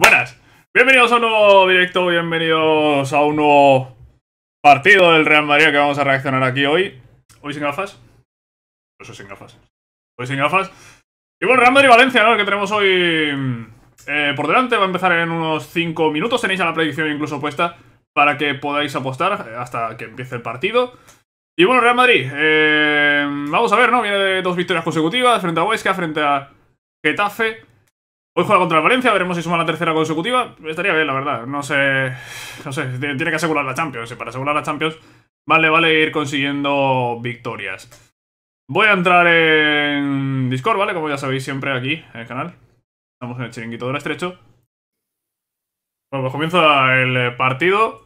Buenas, bienvenidos a un nuevo directo, bienvenidos a un nuevo partido del Real Madrid que vamos a reaccionar aquí hoy. Hoy sin gafas. Eso sin gafas. Hoy sin gafas. Y bueno, Real Madrid-Valencia, ¿no? El que tenemos hoy mm, eh, por delante. Va a empezar en unos 5 minutos. Tenéis a la predicción incluso puesta para que podáis apostar hasta que empiece el partido. Y bueno, Real Madrid, eh, vamos a ver, ¿no? Viene de dos victorias consecutivas, frente a Huesca, frente a Getafe. Hoy juega contra el Valencia, veremos si suma la tercera consecutiva. Estaría bien, la verdad. No sé. No sé, tiene que asegurar la Champions. para asegurar la Champions, vale, vale ir consiguiendo victorias. Voy a entrar en Discord, ¿vale? Como ya sabéis siempre aquí en el canal. Estamos en el chiringuito del estrecho. Bueno, pues comienza el partido.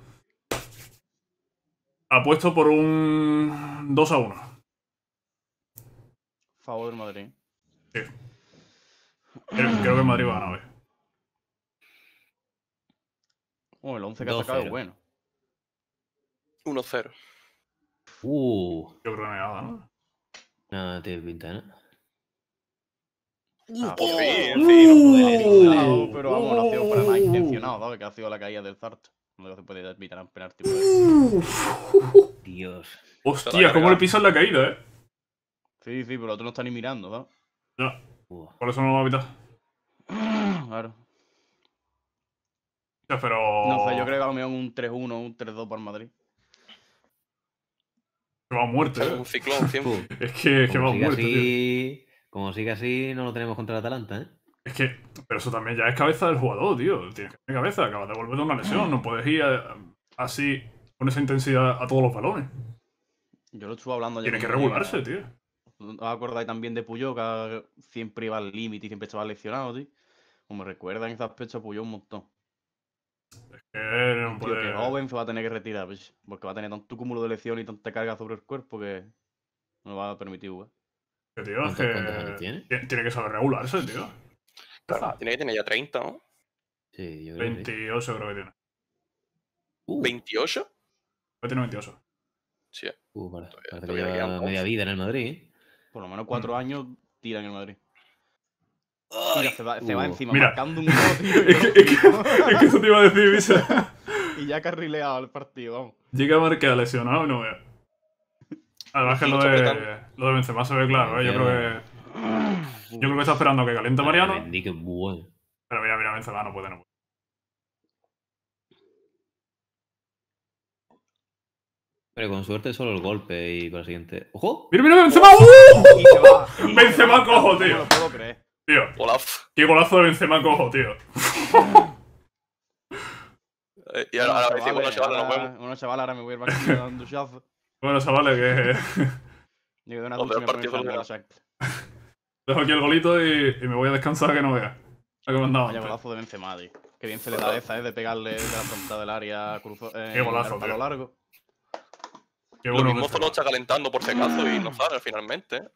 Apuesto por un 2 a 1. Favor del Madrid. Sí. Creo, ah. creo que Madrid va a ganar hoy. Bueno, el 11 que ha sacado es bueno. 1-0. Uh. qué creo no nada, ¿no? pinta, ¿no? sí, no pero vamos, no ha sido para nada uh. intencionado, ¿sabes? Que ha sido la caída del Zart. No se puede evitar un penalti. Dios. Hostia, cómo le pisan la caída, ¿eh? Sí, sí, pero el otro no está ni mirando, ¿sabes? No, Por eso no lo va a evitar. Ah, claro. Pero... No sé, yo creo que a lo mejor un 3-1, un 3-2 para Madrid. Que va a muerte ¿eh? es que, va a muerte Como sigue así, no lo tenemos contra el Atalanta, ¿eh? Es que, pero eso también ya es cabeza del jugador, tío. Tienes que tener cabeza, acabas de volver de una lesión. No puedes ir eh, así, con esa intensidad, a todos los balones. Yo lo estuve hablando Tiene que regularse, tío. ¿Os acordáis también de Puyol, que siempre iba al límite y siempre estaba lesionado, tío? Como pues recuerdan ese aspecto, Puyol un montón. Es que no puede... que joven se va a tener que retirar, pues, porque va a tener tanto cúmulo de lesiones y tanta carga sobre el cuerpo que no va a permitir jugar. Que tío, es que... Tiene? que saber regularse, tío. Claro, tiene que tener ya 30, ¿no? Sí, yo creo 28 creo que tiene. ¿28? Va a tener 28. Sí. Uh, para, para que media vida en el Madrid, ¿eh? por lo menos cuatro mm. años tiran en el Madrid. se va, uh, encima Mira. marcando un gol, es, que, eso te iba a decir, Visa. y ya carrileado el partido, vamos. Llega a marcar lesionado, no veo. Además que lo de, lo de Benzema se ve claro, ¿eh? Yo creo que... Yo creo que está esperando que caliente Mariano. Pero mira, mira, Benzema no puede, no puede. Pero con suerte solo el golpe y para el siguiente. ¡Ojo! ¡Mira, mira, Benzema! ¡Uh! Benzema cojo, tío. No lo puedo creer. Tío. Olaf. Qué golazo de Benzema cojo, tío. Eh, y ahora, ahora chavales, unos chavales, ahora, nos vemos. chavales, ahora me voy a ir para dando un duchazo. Bueno, chavales, que. llego de una ducha me voy a de Dejo aquí el golito y, me voy a descansar que no vea. Ya que me han dado. Vaya golazo de Benzema, tío. Qué bien se le da esa, ¿eh? De pegarle de la frontal del área cruzo, eh, Qué golazo, tío. largo lo bueno mismo solo está calentando por si acaso y no sale finalmente. ¿eh?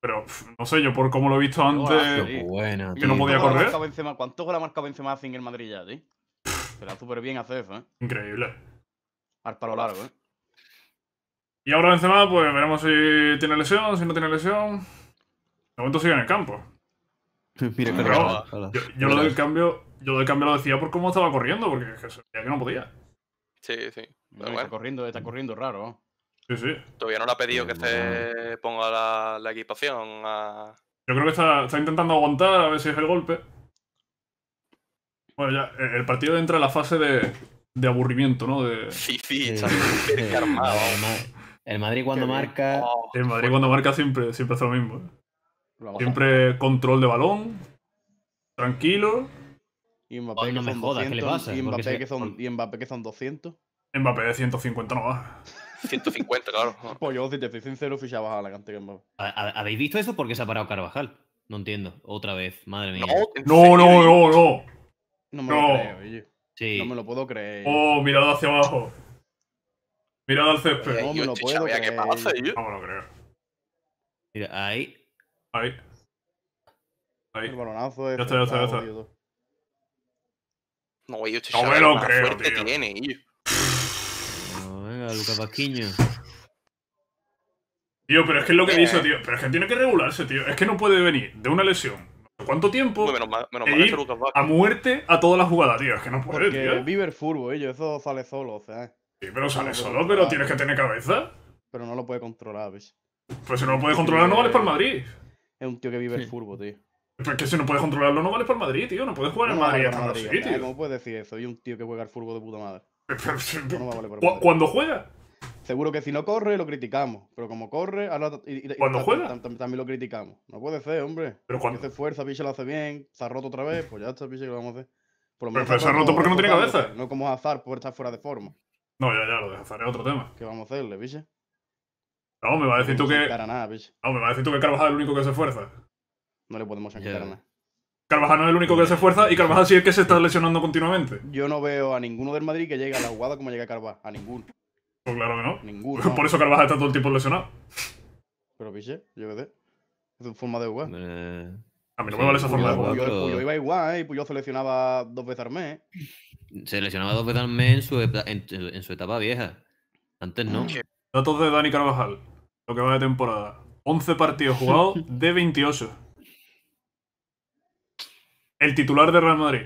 Pero no sé, yo por cómo lo he visto antes. que no podía correr. ¿Cuántos goles ha marcado Benzema sin el Madrid ya, tío? da súper bien hacer eso, ¿eh? Increíble. Al palo largo, ¿eh? Y ahora Benzema, pues veremos si tiene lesión, si no tiene lesión. De momento sigue en el campo. Mira, Pero, yo, yo lo del cambio, yo del cambio lo decía por cómo estaba corriendo, porque ya que no podía. Sí, sí. Está corriendo, está corriendo raro. Sí, sí. Todavía no le ha pedido que se ponga la, equipación. A... Yo creo que está, intentando aguantar a ver si es el golpe. Bueno, ya, eh, el partido entra en la fase de, aburrimiento, ¿no? De... Sí, sí, está El Madrid cuando marca. Oh. el Madrid cuando marca siempre, siempre hace lo mismo. ¿eh? Siempre control de balón, tranquilo, y Mbappé, oh, no son me jodas, 200, ¿qué le pasa? Y Mbappé, que son, 200. Mbappé de 150 no va. 150, claro. Pues yo, si te soy sincero, fichabas a la cantidad de Mbappé. ¿Habéis visto eso? ¿Por qué se ha parado Carvajal? No entiendo. Otra vez, madre mía. No, no, eh. no, no. No, me lo creo, No me lo puedo creer. Oh, mirado hacia abajo. Mirad al césped. no me lo puedo creer. Qué pasa, yo. No me lo creo. Mira, ahí. Ahí. Ahí. El balonazo es. Ya está, ya está, ya está. No, no me lo creo, tío. venga, Lucas Pasquiño. Tío, pero es que es lo que dice, eh. tío. Pero es que tiene que regularse, tío. Es que no puede venir de una lesión. ¿Cuánto tiempo? E a muerte a todas las jugadas, tío. Es que no puede, tío. Vive el furbo, ellos. Eh, eso sale solo, o sea. Sí, pero sale solo, pero tienes que tener cabeza. Pero no lo puede controlar, ¿ves? Pues si no lo puede controlar, no vales eh, para el Madrid. Es un tío que vive el furbo, tío es que si no puedes controlarlo, no vales para el Madrid, tío. No puedes jugar en Madrid, vale Madrid, Madrid ¿Cómo puedes decir eso? Y un tío que juega al fútbol de puta madre. no vale ¿Cuándo juega? Seguro que si no corre, lo criticamos. Pero como corre, ahora. juega? también lo criticamos. No puede ser, hombre. Pero cuando. hace fuerza, Piche lo hace bien, se ha roto otra vez, pues ya está, Piche, que lo vamos a hacer. pero, se ha roto porque no tiene cabeza. No como azar por estar fuera de forma. No, ya, ya, lo de azar es otro tema. ¿Qué vamos a hacerle, Piche? No, me va a decir tú que. Nada, no, me va a decir tú que Carvajal es el único que se esfuerza. No le podemos sacar nada. Carvajal no es el único que hace fuerza, y Carvajal sí es que se está lesionando continuamente. Yo no veo a ninguno del Madrid que llegue a la jugada como llega Carvajal. A ninguno. Pues claro que no. Ninguno. Por eso Carvajal está todo el tiempo lesionado. Pero piche, yo qué sé. Es forma de jugar. Eh, a mí no me vale esa forma de jugar. Yo iba igual, ¿eh? Y yo se lesionaba dos veces al mes. Se lesionaba dos veces al mes en su, etapa, en su etapa vieja. Antes no. Datos de Dani Carvajal. Lo que va de temporada. 11 partidos jugados de 28 el titular de Real Madrid.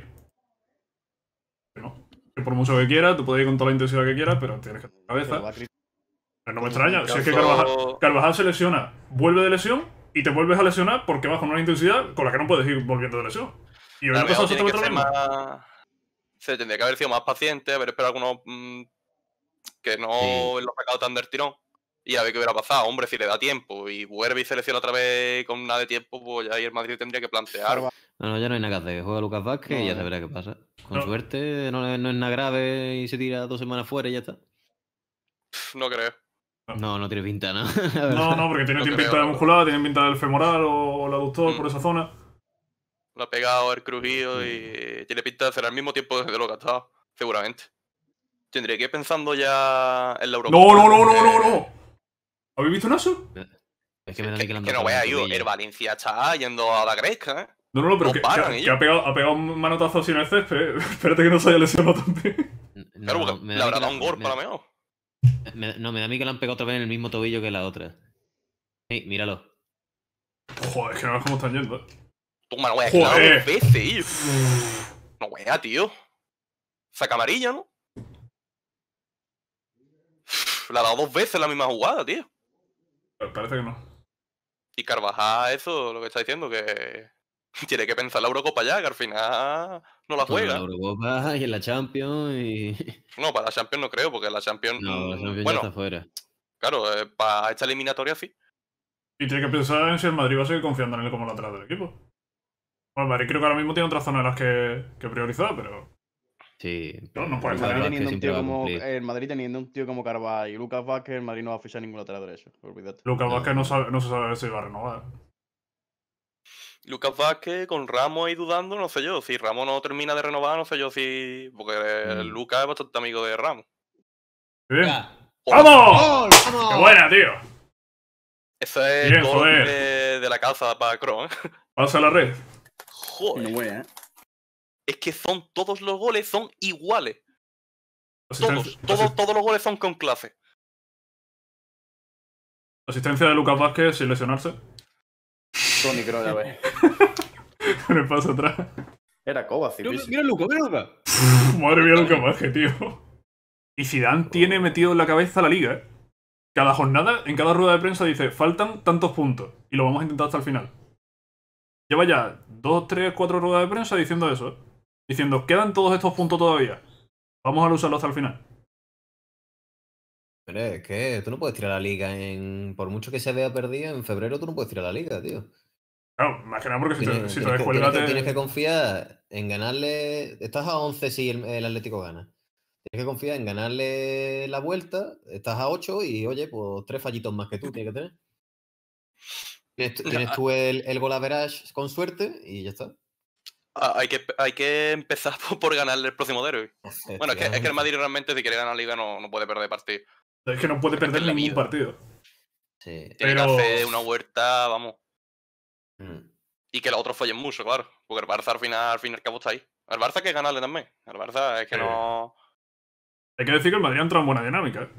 que por mucho que quiera, tú puedes ir con toda la intensidad que quieras, pero tienes que tener cabeza. Pero no me extraña, si es que Carvajal, se lesiona, vuelve de lesión y te vuelves a lesionar porque vas con una intensidad con la que no puedes ir volviendo de lesión. Y hoy pasado se otro más... Se tendría que haber sido más paciente, haber esperado algunos mm, que no lo lo sacado tan del tirón y a ver qué hubiera pasado. Hombre, si le da tiempo y vuelve y se lesiona otra vez con nada de tiempo, pues ya ahí el Madrid tendría que plantear. No, no, ya no hay nada que hacer. Juega Lucas Vázquez y ya se verá qué pasa. Con suerte, no, no, es nada grave y se tira dos semanas fuera y ya está. No creo. No, no tiene pinta, ¿no? no, no, porque tiene, tiene pinta de muscular, tiene pinta del femoral o el aductor mm. por esa zona. Lo ha pegado el crujido mm. y tiene pinta de hacer al mismo tiempo desde lo que ha estado, seguramente. Tendría que ir pensando ya en la Europa. No, no, no, no, no, no. ¿Habéis visto eso? Es que me da que, que, que no yo. el Valencia está yendo a la gresca, ¿eh? No, no, no, pero que, que, ha, pegado, ha pegado un manotazo sin el césped. Espérate que no se haya lesionado también. No, claro, porque le habrá dado un gol para menos. no, me da a mí que le han pegado otra vez en el mismo tobillo que la otra. Ey, míralo. Joder, es que no ves cómo están yendo. Toma, no weá, claro, dos veces, No weá, tío. Saca amarilla, ¿no? La ha dado dos veces la misma jugada, tío. parece que no. Y Carvajal, eso, lo que está diciendo, que tiene que pensar la Eurocopa ya, que al final no la juega. En la Eurocopa y en la Champions y... No, para la Champions no creo, porque la Champions... No, la mm, Champions bueno, está fuera. Claro, eh, para esta eliminatoria sí. Y tiene que pensar en si el Madrid va a seguir confiando en él como lateral del equipo. Bueno, el Madrid creo que ahora mismo tiene otras zonas en las que, que priorizar, pero... Sí. No, no puede ser. teniendo un tío como, el Madrid teniendo un tío como Carvajal y Lucas Vázquez, el Madrid no va a fichar ningún lateral derecho. Olvídate. Lucas Vázquez no, sabe, no se sabe si va a renovar. Lucas Vázquez con Ramos ahí dudando, no sé yo. Si Ramos no termina de renovar, no sé yo si. Porque mm. Lucas es bastante amigo de Ramos. ¡Vamos! ¡Vamos! ¡Qué buena, tío! Eso es gol de, la calza para Kroos. ¿eh? Pasa la red. Joder. ¿eh? Es que son todos los goles son iguales. Todos, todos, los goles son con clase. Asistencia de Lucas Vázquez sin lesionarse. Tony Kroos, ya ves. Me paso atrás. Era Kovacic. Mira, mira Luca, mira Luca. Madre mía, Luca tío. Y Zidane oh. tiene metido en la cabeza la liga, ¿eh? Cada jornada, en cada rueda de prensa dice, faltan tantos puntos y lo vamos a intentar hasta el final. Lleva ya dos, tres, cuatro ruedas de prensa diciendo eso. Diciendo, quedan todos estos puntos todavía. Vamos a usarlos hasta el final. Pero es que tú no puedes tirar la liga en... Por mucho que se vea perdida, en febrero tú no puedes tirar la liga, tío. No, más que nada porque si te, si tienes, Tienes, que confiar en ganarle... Estás a 11 si el, Atlético gana. Tienes que confiar en ganarle la vuelta, estás a 8 y, oye, pues tres fallitos más que tú tienes que tener. Tienes, tú el, el con suerte y ya está. Ah, hay, que, hay que empezar por, ganarle el próximo derby. Bueno, es que, el Madrid realmente, si quiere ganar la liga, no, no puede perder partido. Es que no puede perder ningún partido. Sí. Tiene Pero... que hacer una vuelta... vamos. Mm. Y que los otros fallen mucho, claro. Porque el Barça al final, al fin y cabo está ahí. El Barça que ganarle también. El Barça es que no. Hay que decir que el Madrid ha en buena dinámica, ¿eh?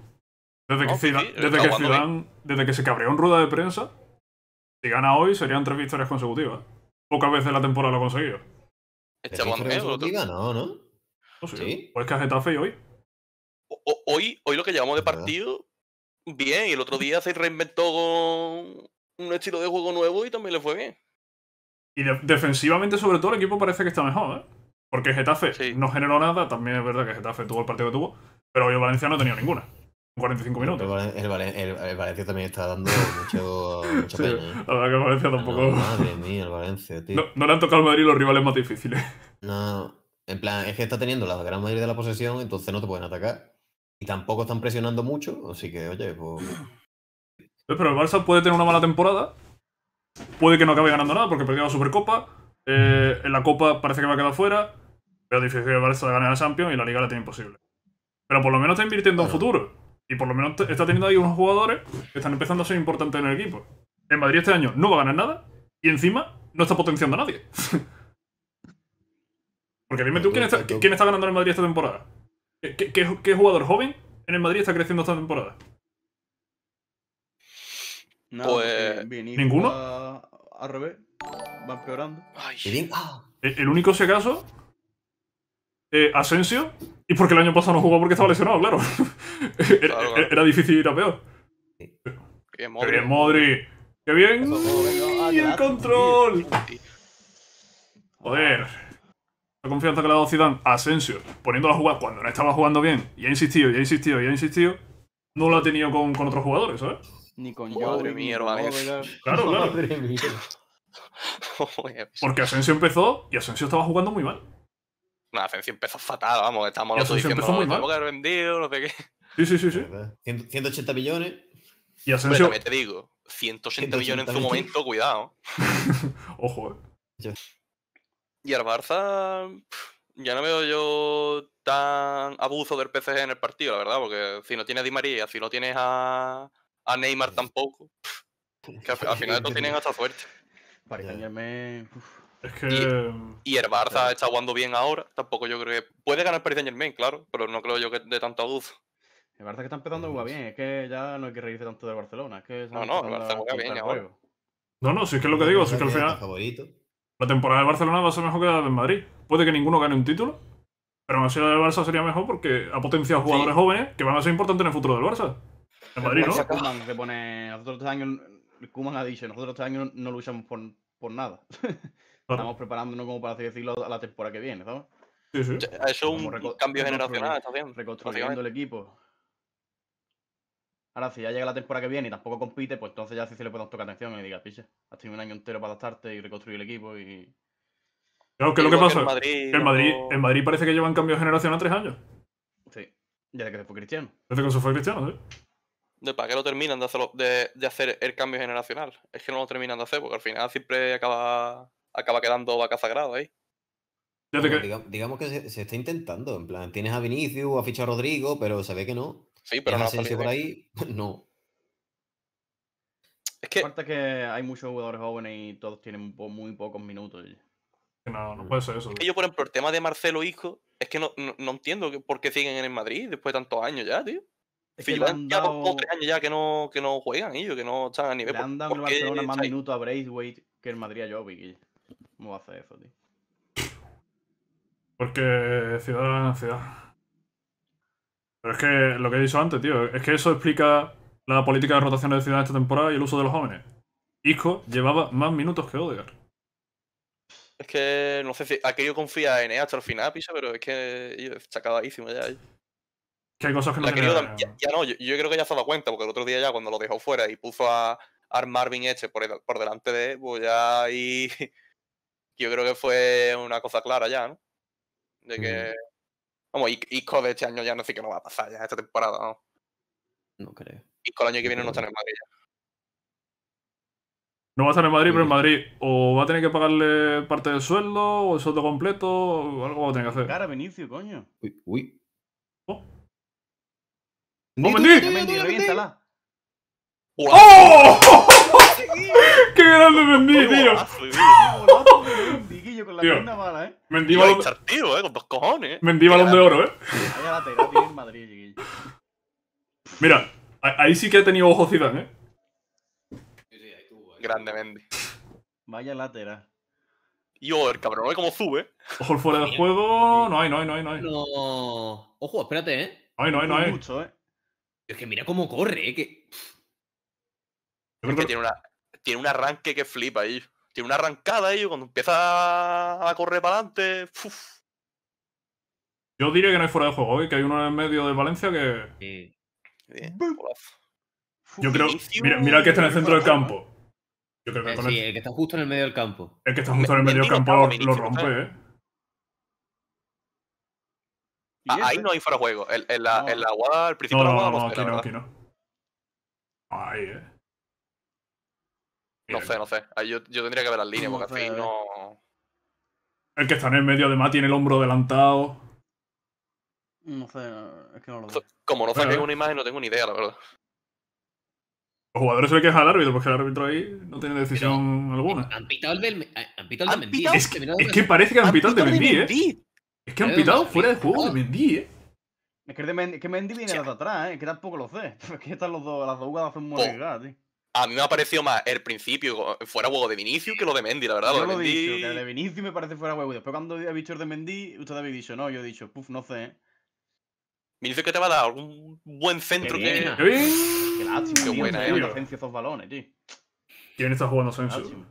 Desde que, eh, desde, que se cabreó en rueda de prensa, si gana hoy serían tres victorias consecutivas. Pocas veces la temporada lo ha conseguido. Este consecutiva no, ¿no? sí. Pues que a Getafe y hoy. hoy, hoy lo que llevamos de partido, bien, y el otro día se reinventó con, un estilo de juego nuevo y también le fue bien. Y defensivamente, sobre todo, el equipo parece que está mejor, ¿eh? Porque Getafe no generó nada, también es verdad que Getafe tuvo el partido que tuvo, pero el Valencia no tenía ninguna. 45 minutos. El, el, Valencia también está dando mucho, mucho La ¿eh? verdad que el Valencia tampoco. madre mía, el Valencia, tío. No, le han tocado al Madrid los rivales más difíciles. No, en plan, es que está teniendo la gran mayoría de la posesión, entonces no te pueden atacar. Y tampoco están presionando mucho, así que, oye, pues. Pero el Barça puede tener una mala temporada, puede que no acabe ganando nada porque perdió la Supercopa, eh, en la Copa parece que va a quedar fuera, pero difícil que el Barça ganar la Champions y la Liga la tiene imposible. Pero por lo menos está invirtiendo en futuro. Y por lo menos está teniendo ahí unos jugadores que están empezando a ser importantes en el equipo. En Madrid este año no va a ganar nada y encima no está potenciando a nadie. Porque dime tú, ¿quién está, está ganando en Madrid esta temporada? ¿Qué, qué jugador joven en el Madrid está creciendo esta temporada? No, pues, pues, ¿Ninguno? al revés. Va empeorando. Eh, el único, si acaso, eh, Asensio. Y porque el año pasado no jugó porque estaba lesionado, claro. era, difícil ir a peor. Qué Modri. Qué bien, Modri. Qué bien. Y el control. Joder. La confianza que le ha dado Zidane a Asensio, poniéndola a jugar cuando no estaba jugando bien, y ha insistido, y ha insistido, y ha insistido, no lo ha tenido con, con otros jugadores, ¿sabes? Ni con Madre mía, Claro, claro. Madre Porque Asensio empezó y Asensio estaba jugando muy mal. No, Asensio empezó fatal, vamos, estamos los diciendo, son muy mal. que haber vendido, no sé qué. Sí, sí, sí, sí. 180 millones. Y Asensio... Pero te digo, 180, millones en su momento, cuidado. Ojo, eh. Y al Barça ya no veo yo tan abuso del PCG en el partido, la verdad, porque si no tienes a Di María, si no tienes a, a Neymar tampoco. Que al, final no tienen hasta suerte. Germain. Es que... y, el Barça está jugando bien ahora. Tampoco yo creo que. Puede ganar Paris Saint Germain, claro, pero no creo yo que de tanto luz. El Barça que está empezando a jugar bien, es que ya no hay que reírse tanto del Barcelona. Es no, no, el Barça juega bien ahora. No, no, si es que es lo que digo, si es que al final. La temporada del Barcelona va a ser mejor que la del Madrid. Puede que ninguno gane un título, pero aún así la del Barça sería mejor porque ha potenciado jugadores jóvenes que van a ser importantes en el futuro del Barça. En Madrid, ¿no? que pone, nosotros este año, Kuman ha dicho, nosotros este años no luchamos por, por nada. Ah. Estamos preparándonos como para así decirlo a la temporada que viene, ¿sabes? Sí, sí. Eso es un cambio generacional, está bien. Reconstruyendo el equipo. Ahora, si ya llega la temporada que viene y tampoco compite, pues entonces ya sí se le podemos tocar atención y diga, piche, has tenido un año entero para adaptarte y reconstruir el equipo y... Claro, ¿qué es lo que pasa? Que en, Madrid, en, Madrid, parece que llevan cambio generacional tres años. Sí, desde que se fue Cristiano. Desde que se fue Cristiano, sí de para qué lo terminan de, hacerlo, de, hacer el cambio generacional. Es que no lo terminan de hacer, porque al final siempre acaba, acaba quedando vaca sagrada ahí. digamos que se, está intentando, en plan, tienes a Vinicius, a ficha Rodrigo, pero se ve que no. Sí, pero no. por ahí, no. Es que... que hay muchos jugadores jóvenes y todos tienen muy pocos minutos. No, no puede ser eso. yo, por ejemplo, el tema de Marcelo Hijo, es que no, no, no entiendo por qué siguen en el Madrid después de tantos años ya, tío. Es que llevan ya dos tres años ya que no, que no juegan ellos, que no están a nivel. Le han dado en Barcelona más minutos a Braithwaite que el Madrid a Jovic. ¿Cómo va a hacer eso, tío? Porque ciudad ciudad. Pero es que lo que he dicho antes, tío, es que eso explica la política de rotación de ciudad esta temporada y el uso de los jóvenes. Isco llevaba más minutos que Odegaard. Es que no sé si aquello confía en él hasta el final, Pisa, pero es que está acabadísimo ya. Eh. Que hay cosas que no ya, no, yo, creo que ya se ha cuenta, porque el otro día ya cuando lo dejó fuera y puso a, a Marvin Eche por, delante de él, pues ya ahí yo creo que fue una cosa clara ya, ¿no? De que. Mm. Vamos, hijo de este año ya no sé qué no va a pasar ya esta temporada, ¿no? No creo. Isco el año que viene no, está estará en Madrid ya. No va a estar en Madrid, pero en Madrid o va a tener que pagarle parte del sueldo, o el sueldo completo, o algo va a tener que hacer. Cara, coño. Uy, oh. Mendy, reviéntala. ¡Oh! ¡Qué grande Mendy, tío! Guillo, eh, con la pierna mala, ¿eh? Mendy balón de... eh, con dos cojones. Mendy eh. balón de oro, ¿eh? Vaya lateral tiene Madrid, Mira, ahí sí que ha tenido ojo Zidane, ¿eh? Grande Mendy. Vaya lateral. Yo, el cabrón, no como sube. Ojo, fuera del juego. No hay, no hay, no hay, no hay. No. Ojo, espérate, ¿eh? No hay, no hay, no hay. Mucho, eh. Es que mira cómo corre, eh, que... tiene, un arranque que flipa ahí. Tiene una arrancada ahí cuando empieza a correr para adelante. Yo diría que no es fuera de juego, ¿eh? que hay uno en medio de Valencia que. Yo creo. Mira, el que está en el centro del campo. que eh, sí, el... que está justo en el medio del campo. El que está justo en el medio del campo lo rompe, ¿eh? ¿eh? Ah, ahí no hay fuera juego. En, la, no. el al principio no, de la no, no, aquí no, aquí no. Ahí, eh. No sé, no sé. yo, yo tendría que ver las líneas, porque así eh. no. El que está en el medio, además, tiene el hombro adelantado. No sé, es que no lo veo. Como no saqué una imagen, no tengo ni idea, la verdad. Los jugadores se quejan al árbitro, porque el árbitro ahí no tiene decisión alguna. Eh, han pitado el del. Eh, han el de Mendy. Es, que, parece que el han de Mendy, ¿eh? Es que han pitado fuera de juego de Mendy, eh. Es que, Mendy, que viene desde atrás, ¿eh? que tampoco lo sé. Es que están los dos, las dos jugadas son muy oh. arriesgadas, tío. A mí me ha parecido más el principio fuera juego de Vinicius que lo de Mendy, la verdad. lo de Dicho, de Vinicius me parece fuera juego. Después cuando he dicho el de Mendy, usted habéis dicho, no, yo he dicho, puf, no sé. Eh. Vinicius que te va a dar algún buen centro que... Qué lástima, Qué buena, tío, eh. de esos balones, tío. ¿Quién está jugando Asensio?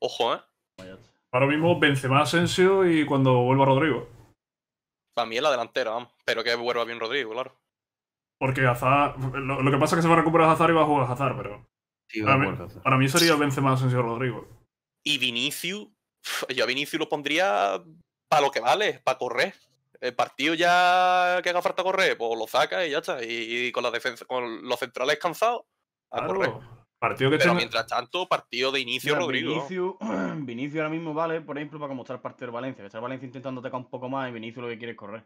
Ojo, eh. Vaya Ahora mismo Benzema Asensio y cuando vuelva Rodrigo. Para mí es la delantera, vamos. Pero que vuelva bien Rodrigo, claro. Porque Hazard. Lo, que pasa es que se va a recuperar Azar y va a jugar Azar pero. para, mí, sería Vence más sería Benzema Asensio Rodrigo. Y Vinicius. Yo a Vinicius lo pondría para lo que vale, para correr. El partido ya que haga falta correr, pues lo saca y ya está. Y, con la defensa, con los centrales cansados, a correr. Partido que Pero mientras tanto, partido de inicio, Rodrigo. Vinicio, ahora mismo vale, por ejemplo, para mostrar partido de Valencia. está el Valencia intentando atacar un poco más y Vinicio lo que quiere es correr.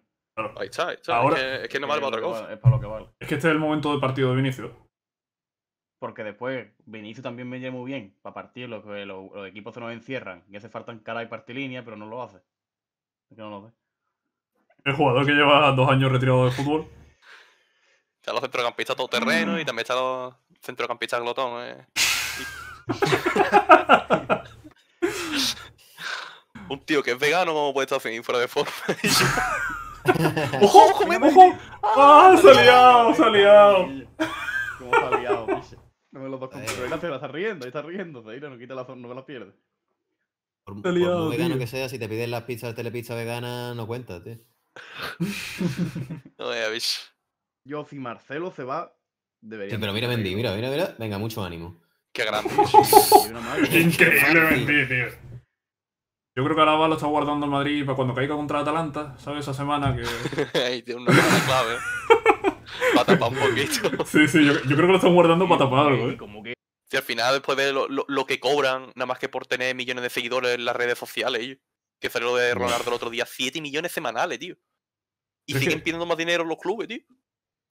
Ahí está, Ahora, es, que, no vale para otra eh, cosa. es para lo que vale. Es que este es el momento del partido de Vinicio. Porque después Vinicio también me lleva muy bien para partir, los, que los equipos se nos encierran y hace falta cara y partir línea, pero no lo hace. Es que no lo ve. El jugador que lleva dos años retirado del fútbol. Están los centrocampistas todoterreno y también están los centrocampistas glotón. ¿eh? Un tío que es vegano, ¿cómo puede estar sin fuera de forma? ¡Ojo, ojo, ojo! ¡Ah, se ha liado, se ha liado! ¿Cómo se ha liado, No me lo dos Pero se está riendo, está riendo. Zaira, no quita la no me la pierdes. Por, por vegano que sea, si te piden las pizzas de telepizza vegana, no cuenta, tío. no, ya, bicho. Yo, si Marcelo se va, debería. Sí, pero mira, Mendy, mira, mira, mira. Venga, mucho ánimo. Qué grande. Increíble, Mendy, tío. Yo creo que Alaba lo está guardando en Madrid para cuando caiga contra Atalanta, ¿sabes? Esa semana que. Ahí tiene clave. para tapar un poquito. Sí, sí, yo, creo que lo están guardando para tapar algo, ¿eh? Como que. Si al final, después de lo, que cobran, nada más que por tener millones de seguidores en las redes sociales, que salió lo de Ronaldo el otro día, 7 millones semanales, tío. Y siguen pidiendo más dinero los clubes, tío.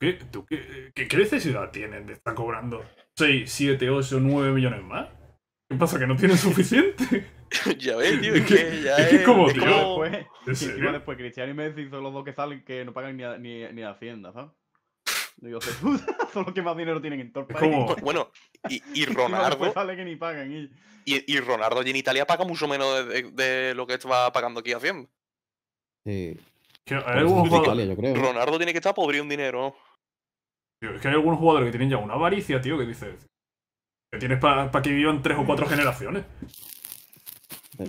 ¿Qué, tú, qué, qué, qué necesidad tienen de estar cobrando 6, 7, 8, 9 millones más? ¿Qué pasa? ¿Que no tienen suficiente? ya ves, tío, es que ya es. como, tío. después, después Cristiano y Messi son los dos que salen que no pagan ni, ni, ni Hacienda, ¿sabes? son los que más dinero tienen en todo el Bueno, y, y Ronaldo. Y... Y, Ronaldo en Italia paga mucho menos de, lo que estaba pagando aquí Hacienda. Sí. Ronaldo tiene que estar pobre un dinero es que hay algunos jugadores que tienen ya una avaricia, tío, que dices... Que tienes para que vivan tres o cuatro mm. generaciones.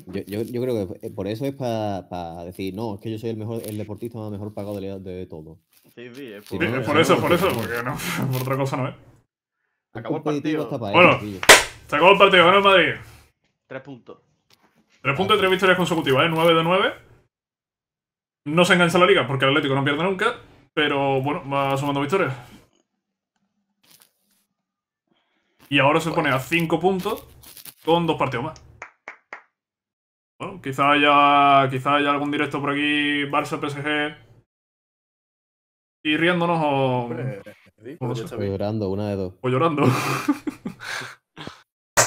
Yo, creo que eh, por eso es para decir, no, es que yo soy el mejor el deportista más mejor pagado de, de todo. Sí, sí, es por, eso, por eso, por eso, porque no, por otra cosa no es. Acabó el partido. Bueno, se acabó el partido, ganó Madrid. Tres puntos. Tres puntos y tres victorias consecutivas, ¿eh? 9 de nueve. No se engancha la liga porque el Atlético no pierde nunca, pero bueno, va sumando victorias. Y ahora se pone a 5 puntos con dos partidos más. Bueno, quizá haya, quizá haya algún directo por aquí, Barça, PSG. Y riéndonos o. O llorando, una de dos. O llorando.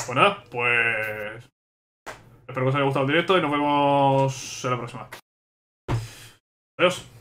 bueno, pues, pues. Espero que os haya gustado el directo y nos vemos en la próxima. Adiós.